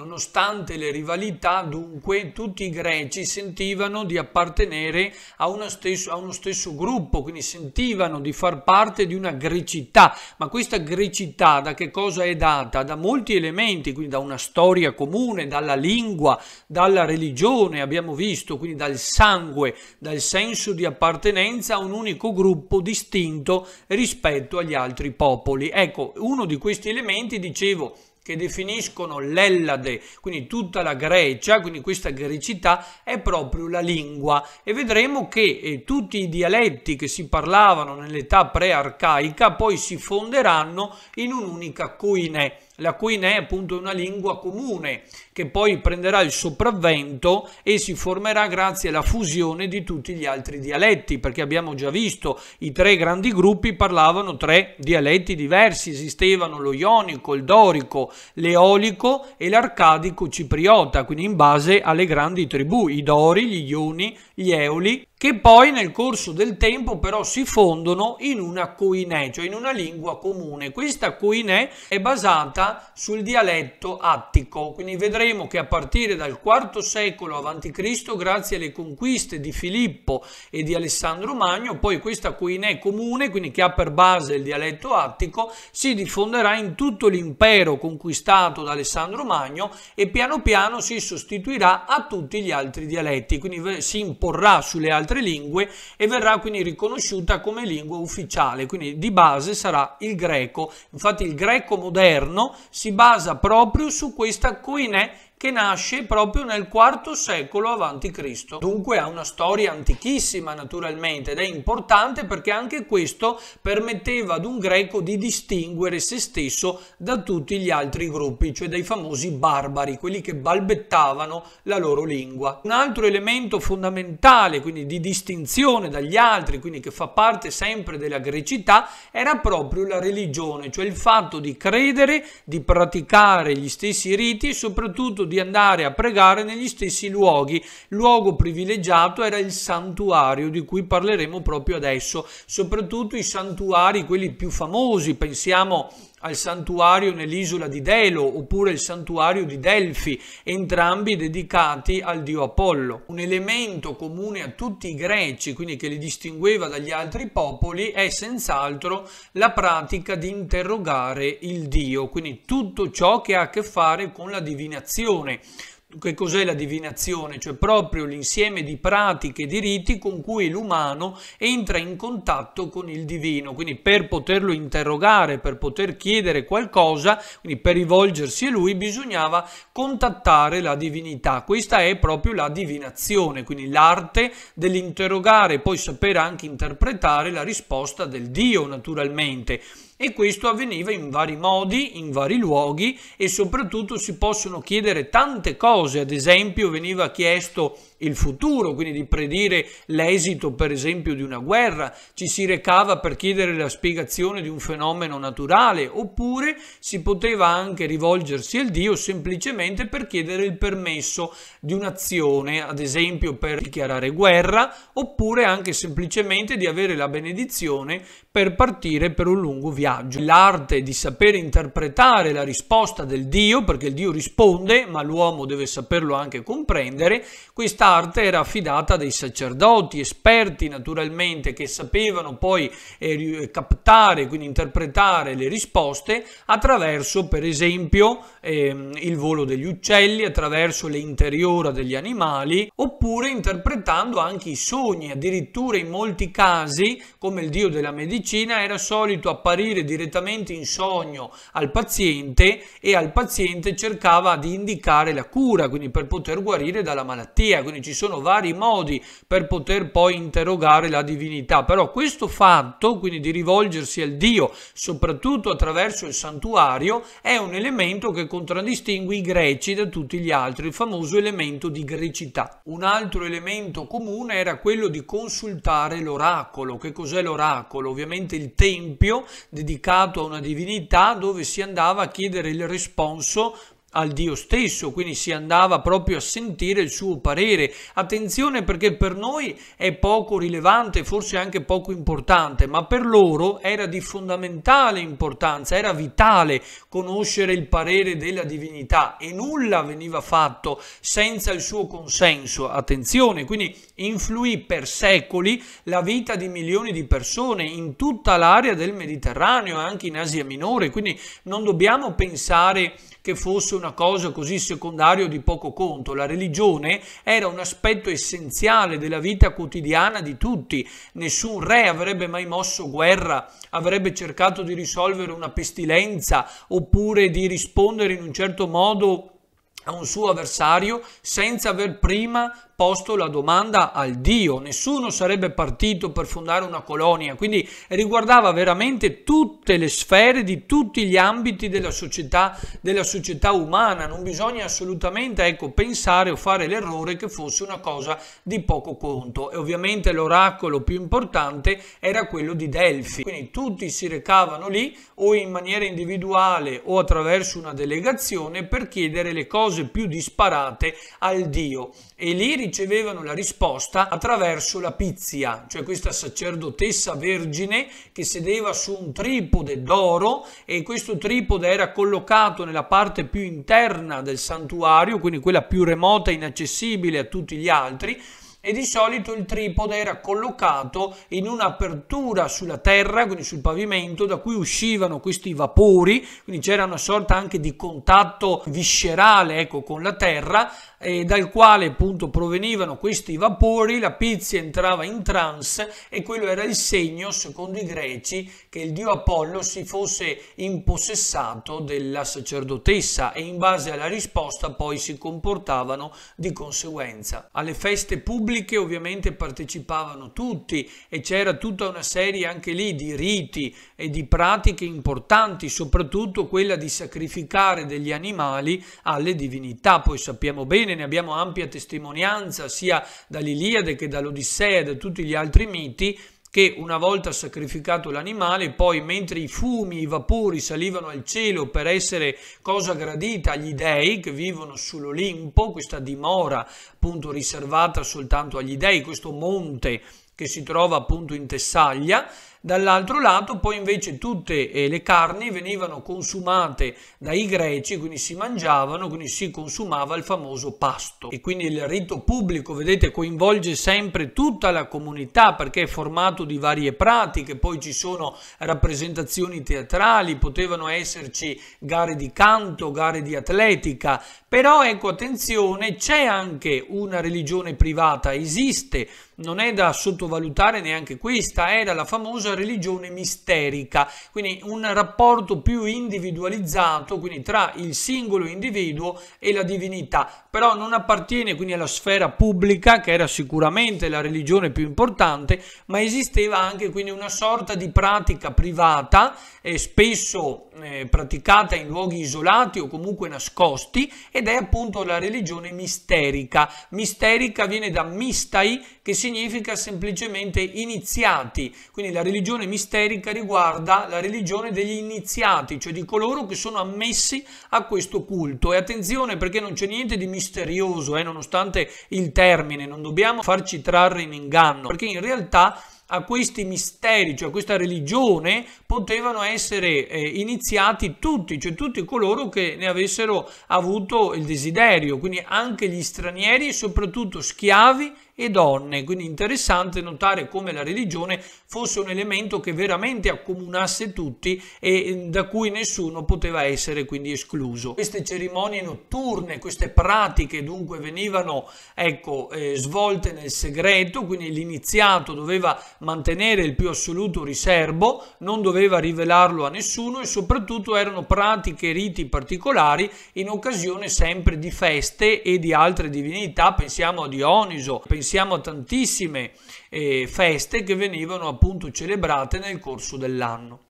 Nonostante le rivalità, dunque, tutti i greci sentivano di appartenere a uno, stesso, a uno stesso gruppo, quindi sentivano di far parte di una grecità. Ma questa grecità da che cosa è data? Da molti elementi, quindi da una storia comune, dalla lingua, dalla religione, abbiamo visto, quindi dal sangue, dal senso di appartenenza a un unico gruppo distinto rispetto agli altri popoli. Ecco, uno di questi elementi, dicevo, che definiscono l'Ellade, quindi tutta la Grecia, quindi questa grecità è proprio la lingua e vedremo che eh, tutti i dialetti che si parlavano nell'età pre-arcaica poi si fonderanno in un'unica coinè la cui ne è appunto una lingua comune, che poi prenderà il sopravvento e si formerà grazie alla fusione di tutti gli altri dialetti, perché abbiamo già visto i tre grandi gruppi parlavano tre dialetti diversi, esistevano lo ionico, il dorico, l'eolico e l'arcadico cipriota, quindi in base alle grandi tribù, i dori, gli ioni, gli euli, che poi nel corso del tempo però si fondono in una koiné, cioè in una lingua comune. Questa koiné è basata sul dialetto attico, quindi vedremo che a partire dal IV secolo a.C., grazie alle conquiste di Filippo e di Alessandro Magno, poi questa koiné comune, quindi che ha per base il dialetto attico, si diffonderà in tutto l'impero conquistato da Alessandro Magno e piano piano si sostituirà a tutti gli altri dialetti, quindi si imporrà imporrà sulle altre lingue e verrà quindi riconosciuta come lingua ufficiale, quindi di base sarà il greco. Infatti il greco moderno si basa proprio su questa koinè che nasce proprio nel IV secolo a.C. Dunque ha una storia antichissima naturalmente ed è importante perché anche questo permetteva ad un greco di distinguere se stesso da tutti gli altri gruppi, cioè dai famosi barbari, quelli che balbettavano la loro lingua. Un altro elemento fondamentale, quindi di distinzione dagli altri, quindi che fa parte sempre della grecità, era proprio la religione, cioè il fatto di credere, di praticare gli stessi riti e soprattutto di andare a pregare negli stessi luoghi. luogo privilegiato era il santuario di cui parleremo proprio adesso, soprattutto i santuari, quelli più famosi, pensiamo al santuario nell'isola di Delo oppure il santuario di Delfi, entrambi dedicati al dio Apollo. Un elemento comune a tutti i greci, quindi che li distingueva dagli altri popoli, è senz'altro la pratica di interrogare il dio, quindi tutto ciò che ha a che fare con la divinazione che cos'è la divinazione? Cioè proprio l'insieme di pratiche e di riti con cui l'umano entra in contatto con il divino. Quindi per poterlo interrogare, per poter chiedere qualcosa, quindi per rivolgersi a lui, bisognava contattare la divinità. Questa è proprio la divinazione, quindi l'arte dell'interrogare e poi sapere anche interpretare la risposta del Dio naturalmente e questo avveniva in vari modi, in vari luoghi e soprattutto si possono chiedere tante cose, ad esempio veniva chiesto il futuro, quindi di predire l'esito per esempio di una guerra, ci si recava per chiedere la spiegazione di un fenomeno naturale, oppure si poteva anche rivolgersi al Dio semplicemente per chiedere il permesso di un'azione, ad esempio per dichiarare guerra, oppure anche semplicemente di avere la benedizione per partire per un lungo viaggio viaggio, l'arte di sapere interpretare la risposta del Dio, perché il Dio risponde, ma l'uomo deve saperlo anche comprendere, questa arte era affidata a dei sacerdoti, esperti naturalmente, che sapevano poi eh, captare, quindi interpretare le risposte attraverso per esempio ehm, il volo degli uccelli, attraverso le degli animali, oppure interpretando anche i sogni, addirittura in molti casi, come il Dio della medicina, era solito apparire accedere direttamente in sogno al paziente e al paziente cercava di indicare la cura, quindi per poter guarire dalla malattia. Quindi ci sono vari modi per poter poi interrogare la divinità. Però questo fatto, quindi di rivolgersi al Dio, soprattutto attraverso il santuario, è un elemento che contraddistingue i greci da tutti gli altri, il famoso elemento di grecità. Un altro elemento comune era quello di consultare l'oracolo. Che cos'è l'oracolo? Ovviamente il tempio dedicato dedicato a una divinità dove si andava a chiedere il responso al Dio stesso, quindi si andava proprio a sentire il suo parere. Attenzione perché per noi è poco rilevante, forse anche poco importante, ma per loro era di fondamentale importanza, era vitale conoscere il parere della divinità e nulla veniva fatto senza il suo consenso. Attenzione, quindi influì per secoli la vita di milioni di persone in tutta l'area del Mediterraneo anche in Asia Minore, quindi non dobbiamo pensare che fosse una cosa così secondaria o di poco conto, la religione era un aspetto essenziale della vita quotidiana di tutti, nessun re avrebbe mai mosso guerra, avrebbe cercato di risolvere una pestilenza oppure di rispondere in un certo modo a un suo avversario senza aver prima posto la domanda al Dio, nessuno sarebbe partito per fondare una colonia, quindi riguardava veramente tutte le sfere di tutti gli ambiti della società, della società umana, non bisogna assolutamente ecco, pensare o fare l'errore che fosse una cosa di poco conto e ovviamente l'oracolo più importante era quello di Delfi, quindi tutti si recavano lì o in maniera individuale o attraverso una delegazione per chiedere le cose più disparate al Dio e lì ricevevano la risposta attraverso la pizia, cioè questa sacerdotessa vergine che sedeva su un tripode d'oro e questo tripode era collocato nella parte più interna del santuario, quindi quella più remota e inaccessibile a tutti gli altri e di solito il tripode era collocato in un'apertura sulla terra, quindi sul pavimento, da cui uscivano questi vapori, quindi c'era una sorta anche di contatto viscerale ecco, con la terra, eh, dal quale appunto provenivano questi vapori, la pizza entrava in trance e quello era il segno, secondo i greci, che il dio Apollo si fosse impossessato della sacerdotessa e in base alla risposta poi si comportavano di conseguenza. Alle feste pubbliche pubbliche ovviamente partecipavano tutti e c'era tutta una serie anche lì di riti e di pratiche importanti, soprattutto quella di sacrificare degli animali alle divinità. Poi sappiamo bene, ne abbiamo ampia testimonianza sia dall'Iliade che dall'Odissea e da tutti gli altri miti, che una volta sacrificato l'animale, poi mentre i fumi, i vapori salivano al cielo per essere cosa gradita agli dei che vivono sull'Olimpo, questa dimora appunto riservata soltanto agli dei, questo monte che si trova appunto in Tessaglia, dall'altro lato poi invece tutte eh, le carni venivano consumate dai greci, quindi si mangiavano, quindi si consumava il famoso pasto e quindi il rito pubblico, vedete, coinvolge sempre tutta la comunità perché è formato di varie pratiche, poi ci sono rappresentazioni teatrali, potevano esserci gare di canto, gare di atletica, però ecco attenzione, c'è anche una religione privata, esiste non è da sottovalutare neanche questa, era la famosa religione misterica, quindi un rapporto più individualizzato, quindi tra il singolo individuo e la divinità, però non appartiene quindi alla sfera pubblica, che era sicuramente la religione più importante, ma esisteva anche quindi una sorta di pratica privata, eh, spesso eh, praticata in luoghi isolati o comunque nascosti, ed è appunto la religione misterica. Misterica viene da mistai, che si significa semplicemente iniziati, quindi la religione misterica riguarda la religione degli iniziati, cioè di coloro che sono ammessi a questo culto. E attenzione perché non c'è niente di misterioso, eh, nonostante il termine, non dobbiamo farci trarre in inganno, perché in realtà a questi misteri, cioè a questa religione, potevano essere eh, iniziati tutti, cioè tutti coloro che ne avessero avuto il desiderio, quindi anche gli stranieri, soprattutto schiavi e donne. Quindi interessante notare come la religione fosse un elemento che veramente accomunasse tutti e eh, da cui nessuno poteva essere quindi escluso. Queste cerimonie notturne, queste pratiche dunque venivano ecco, eh, svolte nel segreto, quindi l'iniziato doveva mantenere il più assoluto riservo, non doveva rivelarlo a nessuno e soprattutto erano pratiche e riti particolari in occasione sempre di feste e di altre divinità, pensiamo a Dioniso, pensiamo pensiamo a tantissime eh, feste che venivano appunto celebrate nel corso dell'anno.